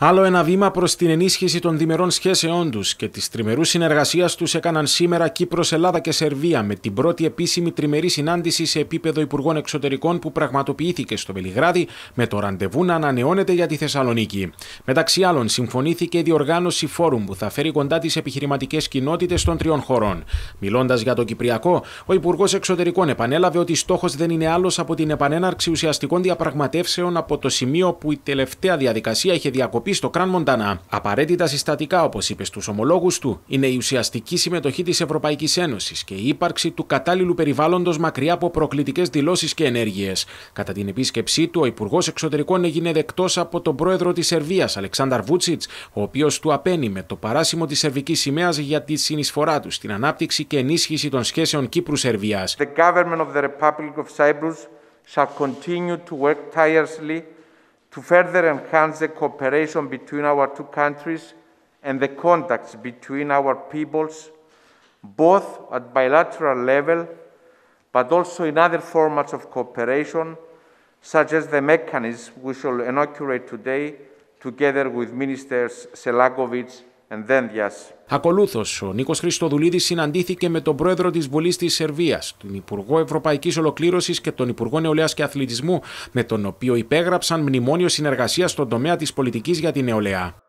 Άλλο ένα βήμα προς την ενίσχυση των διμερών σχέσεών τους και της τριμερούς συνεργασίας τους έκαναν σήμερα Κύπρος, Ελλάδα και Σερβία με την πρώτη επίσημη τριμερή συνάντηση σε επίπεδο Υπουργών Εξωτερικών που πραγματοποιήθηκε στο Βελιγράδι, με το ραντεβού να ανανεώνεται για τη Θεσσαλονίκη. Μεταξύ άλλων, συμφωνήθηκε η διοργάνωση φόρουμ που θα φέρει κοντά τις επιχειρηματικές κοινότητες των τριών χωρών. Μιλώντας για το Κυπριακό, ο Υπουργός Εξωτερικών επανέλαβε ότι στόχος δεν είναι άλλος από την επανέναρξη ουσιαστικών διαπραγματεύσεων από το σημείο που η τελευταία διαδικασία είχε διακοπεί στο Κραν Μοντανά. Απαραίτητα συστατικά, όπως είπες στου ομολόγους του, είναι η ουσιαστική συμμετοχή της Ευρωπαϊκής Ένωσης και η ύπαρξη του κατάλληλου περιβάλλοντος μακριά από προκλητικές δηλώσεις και ενέργειες. Κατά την επίσκεψή του, ο Υπουργός Εξωτερικών έγινε δεκτός από τον πρόεδρο της Σερβίας, Αλεξάνδρ Βούτσιτ, ο οποίος του απένει με το παράσημο της σερβικής σημαίας για τη συνεισφορά του στην ανάπτυξη και ενίσχυση των σχέσεων Κύπρου-Σερβία. The government of the Republic of Cyprus shall continue to work to further enhance the cooperation between our two countries and the contacts between our peoples, both at bilateral level, but also in other formats of cooperation, such as the mechanism we shall inaugurate today together with Ministers Selakovic Ακολούθως, ο Νίκος Χριστοδουλίδης συναντήθηκε με τον πρόεδρο της Βουλής της Σερβίας, τον Υπουργό Ευρωπαϊκής Ολοκλήρωσης και τον Υπουργό Νεολαίας και Αθλητισμού, με τον οποίο υπέγραψαν μνημόνιο συνεργασίας στον τομέα της πολιτικής για την νεολαία.